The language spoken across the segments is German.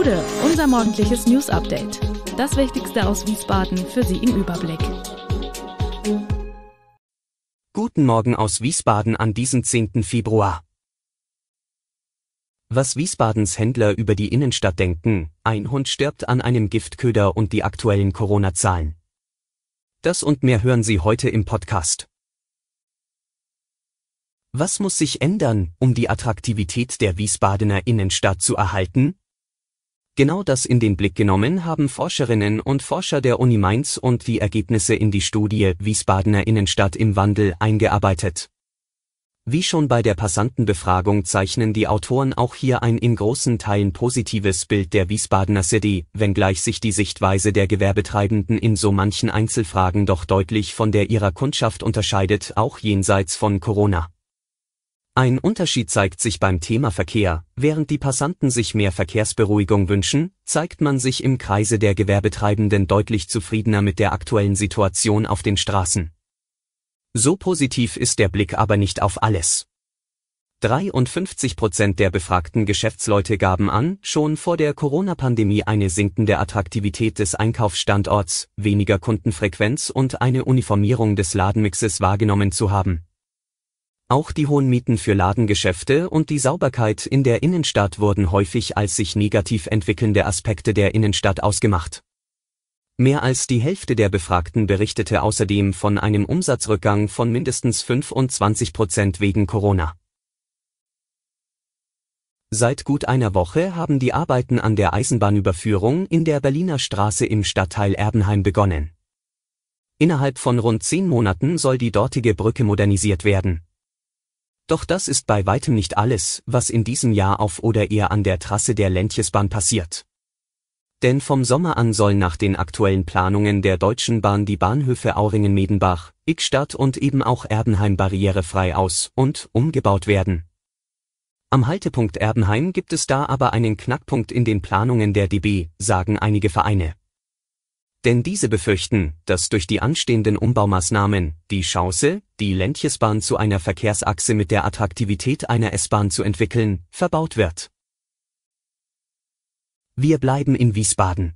Gude, unser morgendliches News Update. Das Wichtigste aus Wiesbaden für Sie im Überblick. Guten Morgen aus Wiesbaden an diesem 10. Februar. Was Wiesbadens Händler über die Innenstadt denken, ein Hund stirbt an einem Giftköder und die aktuellen Corona-Zahlen. Das und mehr hören Sie heute im Podcast. Was muss sich ändern, um die Attraktivität der Wiesbadener Innenstadt zu erhalten? Genau das in den Blick genommen haben Forscherinnen und Forscher der Uni Mainz und die Ergebnisse in die Studie Wiesbadener Innenstadt im Wandel eingearbeitet. Wie schon bei der Passantenbefragung zeichnen die Autoren auch hier ein in großen Teilen positives Bild der Wiesbadener City, wenngleich sich die Sichtweise der Gewerbetreibenden in so manchen Einzelfragen doch deutlich von der ihrer Kundschaft unterscheidet, auch jenseits von Corona. Ein Unterschied zeigt sich beim Thema Verkehr, während die Passanten sich mehr Verkehrsberuhigung wünschen, zeigt man sich im Kreise der Gewerbetreibenden deutlich zufriedener mit der aktuellen Situation auf den Straßen. So positiv ist der Blick aber nicht auf alles. 53 Prozent der befragten Geschäftsleute gaben an, schon vor der Corona-Pandemie eine sinkende Attraktivität des Einkaufsstandorts, weniger Kundenfrequenz und eine Uniformierung des Ladenmixes wahrgenommen zu haben. Auch die hohen Mieten für Ladengeschäfte und die Sauberkeit in der Innenstadt wurden häufig als sich negativ entwickelnde Aspekte der Innenstadt ausgemacht. Mehr als die Hälfte der Befragten berichtete außerdem von einem Umsatzrückgang von mindestens 25 Prozent wegen Corona. Seit gut einer Woche haben die Arbeiten an der Eisenbahnüberführung in der Berliner Straße im Stadtteil Erbenheim begonnen. Innerhalb von rund zehn Monaten soll die dortige Brücke modernisiert werden doch das ist bei weitem nicht alles, was in diesem Jahr auf oder eher an der Trasse der Ländchesbahn passiert. Denn vom Sommer an sollen nach den aktuellen Planungen der Deutschen Bahn die Bahnhöfe Auringen-Medenbach, Ickstadt und eben auch Erbenheim barrierefrei aus- und umgebaut werden. Am Haltepunkt Erbenheim gibt es da aber einen Knackpunkt in den Planungen der DB, sagen einige Vereine denn diese befürchten, dass durch die anstehenden Umbaumaßnahmen die Chance, die Ländchesbahn zu einer Verkehrsachse mit der Attraktivität einer S-Bahn zu entwickeln, verbaut wird. Wir bleiben in Wiesbaden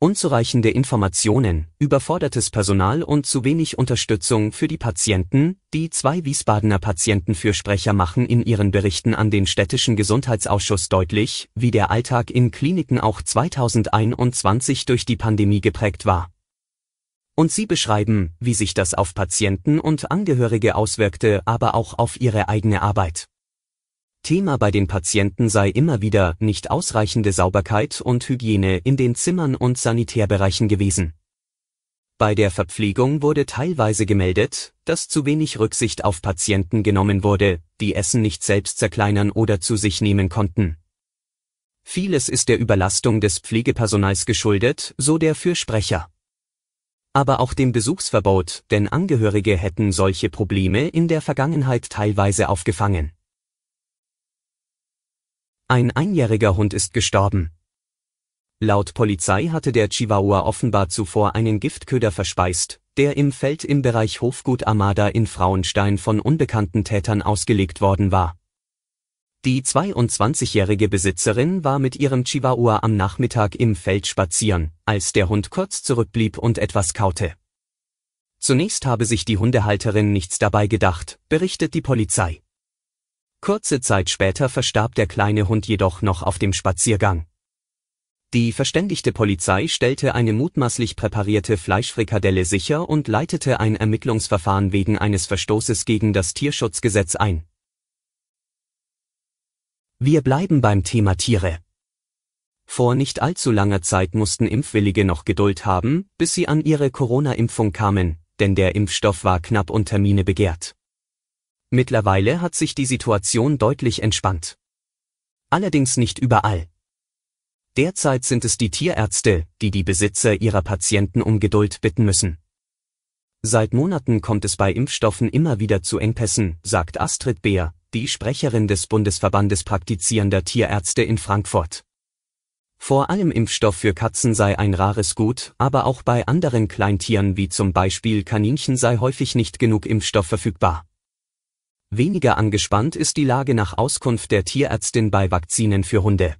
unzureichende Informationen, überfordertes Personal und zu wenig Unterstützung für die Patienten, die zwei Wiesbadener Patientenfürsprecher machen in ihren Berichten an den städtischen Gesundheitsausschuss deutlich, wie der Alltag in Kliniken auch 2021 durch die Pandemie geprägt war. Und sie beschreiben, wie sich das auf Patienten und Angehörige auswirkte, aber auch auf ihre eigene Arbeit. Thema bei den Patienten sei immer wieder nicht ausreichende Sauberkeit und Hygiene in den Zimmern und Sanitärbereichen gewesen. Bei der Verpflegung wurde teilweise gemeldet, dass zu wenig Rücksicht auf Patienten genommen wurde, die Essen nicht selbst zerkleinern oder zu sich nehmen konnten. Vieles ist der Überlastung des Pflegepersonals geschuldet, so der Fürsprecher. Aber auch dem Besuchsverbot, denn Angehörige hätten solche Probleme in der Vergangenheit teilweise aufgefangen. Ein einjähriger Hund ist gestorben. Laut Polizei hatte der Chihuahua offenbar zuvor einen Giftköder verspeist, der im Feld im Bereich Hofgut Amada in Frauenstein von unbekannten Tätern ausgelegt worden war. Die 22-jährige Besitzerin war mit ihrem Chihuahua am Nachmittag im Feld spazieren, als der Hund kurz zurückblieb und etwas kaute. Zunächst habe sich die Hundehalterin nichts dabei gedacht, berichtet die Polizei. Kurze Zeit später verstarb der kleine Hund jedoch noch auf dem Spaziergang. Die verständigte Polizei stellte eine mutmaßlich präparierte Fleischfrikadelle sicher und leitete ein Ermittlungsverfahren wegen eines Verstoßes gegen das Tierschutzgesetz ein. Wir bleiben beim Thema Tiere. Vor nicht allzu langer Zeit mussten Impfwillige noch Geduld haben, bis sie an ihre Corona-Impfung kamen, denn der Impfstoff war knapp und Termine begehrt. Mittlerweile hat sich die Situation deutlich entspannt. Allerdings nicht überall. Derzeit sind es die Tierärzte, die die Besitzer ihrer Patienten um Geduld bitten müssen. Seit Monaten kommt es bei Impfstoffen immer wieder zu Engpässen, sagt Astrid Beer, die Sprecherin des Bundesverbandes praktizierender Tierärzte in Frankfurt. Vor allem Impfstoff für Katzen sei ein rares Gut, aber auch bei anderen Kleintieren wie zum Beispiel Kaninchen sei häufig nicht genug Impfstoff verfügbar. Weniger angespannt ist die Lage nach Auskunft der Tierärztin bei Vakzinen für Hunde.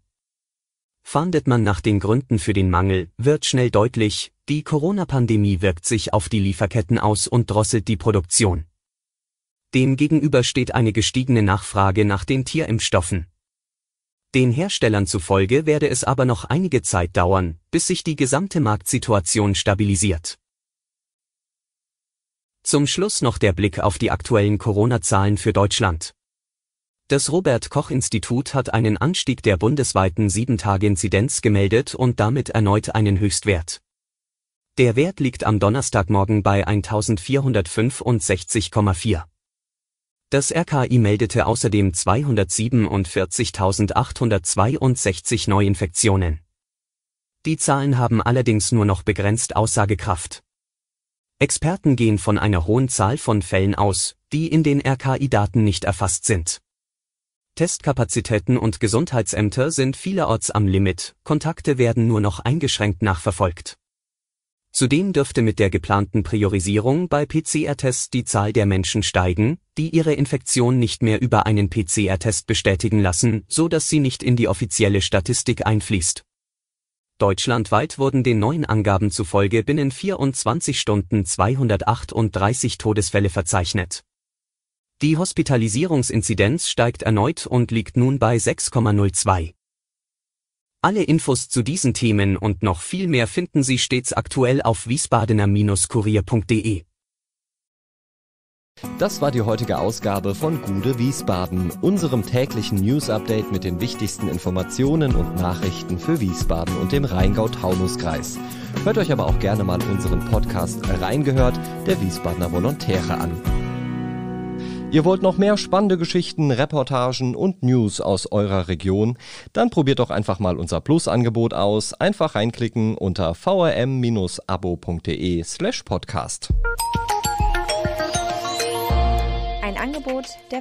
Fahndet man nach den Gründen für den Mangel, wird schnell deutlich, die Corona-Pandemie wirkt sich auf die Lieferketten aus und drosselt die Produktion. Demgegenüber steht eine gestiegene Nachfrage nach den Tierimpfstoffen. Den Herstellern zufolge werde es aber noch einige Zeit dauern, bis sich die gesamte Marktsituation stabilisiert. Zum Schluss noch der Blick auf die aktuellen Corona-Zahlen für Deutschland. Das Robert Koch Institut hat einen Anstieg der bundesweiten 7-Tage-Inzidenz gemeldet und damit erneut einen Höchstwert. Der Wert liegt am Donnerstagmorgen bei 1465,4. Das RKI meldete außerdem 247.862 Neuinfektionen. Die Zahlen haben allerdings nur noch begrenzt Aussagekraft. Experten gehen von einer hohen Zahl von Fällen aus, die in den RKI-Daten nicht erfasst sind. Testkapazitäten und Gesundheitsämter sind vielerorts am Limit, Kontakte werden nur noch eingeschränkt nachverfolgt. Zudem dürfte mit der geplanten Priorisierung bei PCR-Tests die Zahl der Menschen steigen, die ihre Infektion nicht mehr über einen PCR-Test bestätigen lassen, so dass sie nicht in die offizielle Statistik einfließt. Deutschlandweit wurden den neuen Angaben zufolge binnen 24 Stunden 238 Todesfälle verzeichnet. Die Hospitalisierungsinzidenz steigt erneut und liegt nun bei 6,02. Alle Infos zu diesen Themen und noch viel mehr finden Sie stets aktuell auf wiesbadener-kurier.de. Das war die heutige Ausgabe von Gude Wiesbaden, unserem täglichen News-Update mit den wichtigsten Informationen und Nachrichten für Wiesbaden und dem Rheingau-Taunus-Kreis. Hört euch aber auch gerne mal unseren Podcast Reingehört der Wiesbadener Volontäre an. Ihr wollt noch mehr spannende Geschichten, Reportagen und News aus eurer Region? Dann probiert doch einfach mal unser Plus-Angebot aus. Einfach reinklicken unter vrm-abo.de slash podcast. Angebot der